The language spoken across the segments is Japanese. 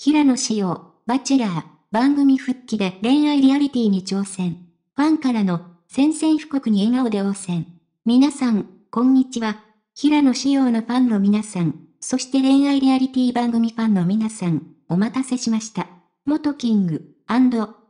平野紫耀、バチェラー、番組復帰で恋愛リアリティに挑戦。ファンからの宣戦布告に笑顔で応戦。皆さん、こんにちは。平野紫耀のファンの皆さん、そして恋愛リアリティ番組ファンの皆さん、お待たせしました。元キング、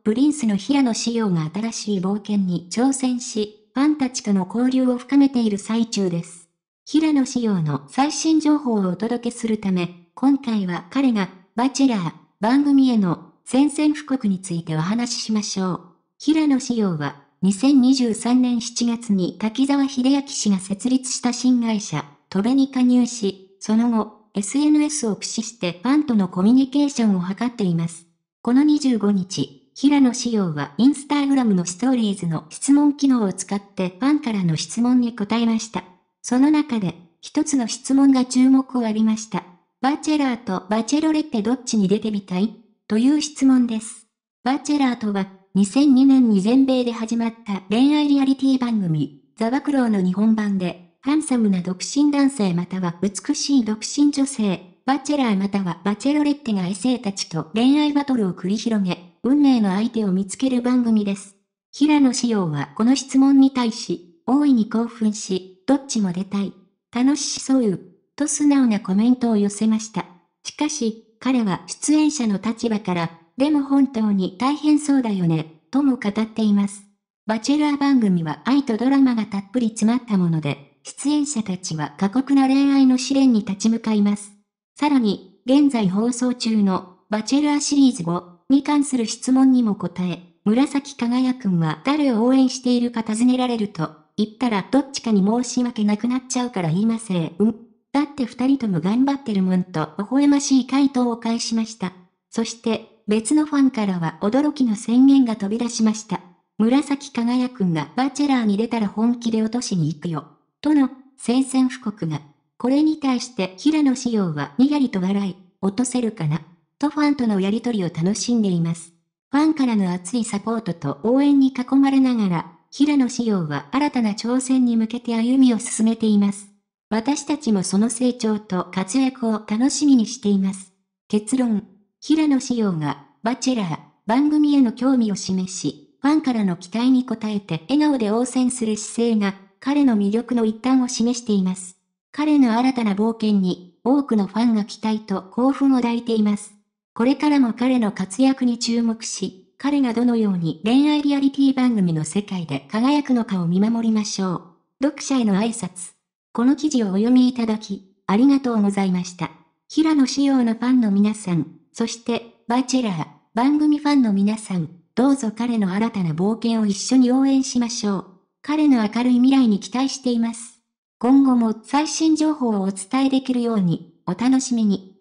プリンスの平野紫耀が新しい冒険に挑戦し、ファンたちとの交流を深めている最中です。平野紫耀の最新情報をお届けするため、今回は彼がバチェラー、番組への宣戦布告についてお話ししましょう。平野紫耀は、2023年7月に滝沢秀明氏が設立した新会社、トベに加入し、その後、SNS を駆使してファンとのコミュニケーションを図っています。この25日、平野紫耀はインスタグラムのストーリーズの質問機能を使ってファンからの質問に答えました。その中で、一つの質問が注目を浴びました。バチェラーとバチェロレってどっちに出てみたいという質問です。バチェラーとは、2002年に全米で始まった恋愛リアリティ番組、ザワクローの日本版で、ハンサムな独身男性または美しい独身女性、バチェラーまたはバチェロレッテが異性たちと恋愛バトルを繰り広げ、運命の相手を見つける番組です。平野紫耀はこの質問に対し、大いに興奮し、どっちも出たい。楽しそう。と素直なコメントを寄せました。しかし、彼は出演者の立場から、でも本当に大変そうだよね、とも語っています。バチェラー番組は愛とドラマがたっぷり詰まったもので、出演者たちは過酷な恋愛の試練に立ち向かいます。さらに、現在放送中のバチェラーシリーズ5に関する質問にも答え、紫輝くんは誰を応援しているか尋ねられると、言ったらどっちかに申し訳なくなっちゃうから言いません。だって二人とも頑張ってるもんと微笑ましい回答を返しました。そして、別のファンからは驚きの宣言が飛び出しました。紫輝くんがバチェラーに出たら本気で落としに行くよ。との、宣戦布告が。これに対して平野紫耀はにやりと笑い、落とせるかな。とファンとのやりとりを楽しんでいます。ファンからの熱いサポートと応援に囲まれながら、平野紫耀は新たな挑戦に向けて歩みを進めています。私たちもその成長と活躍を楽しみにしています。結論、平野紫耀が、バチェラー、番組への興味を示し、ファンからの期待に応えて笑顔で応戦する姿勢が、彼の魅力の一端を示しています。彼の新たな冒険に、多くのファンが期待と興奮を抱いています。これからも彼の活躍に注目し、彼がどのように恋愛リアリティ番組の世界で輝くのかを見守りましょう。読者への挨拶。この記事をお読みいただき、ありがとうございました。平野仕様のファンの皆さん、そして、バチェラー、番組ファンの皆さん、どうぞ彼の新たな冒険を一緒に応援しましょう。彼の明るい未来に期待しています。今後も最新情報をお伝えできるように、お楽しみに。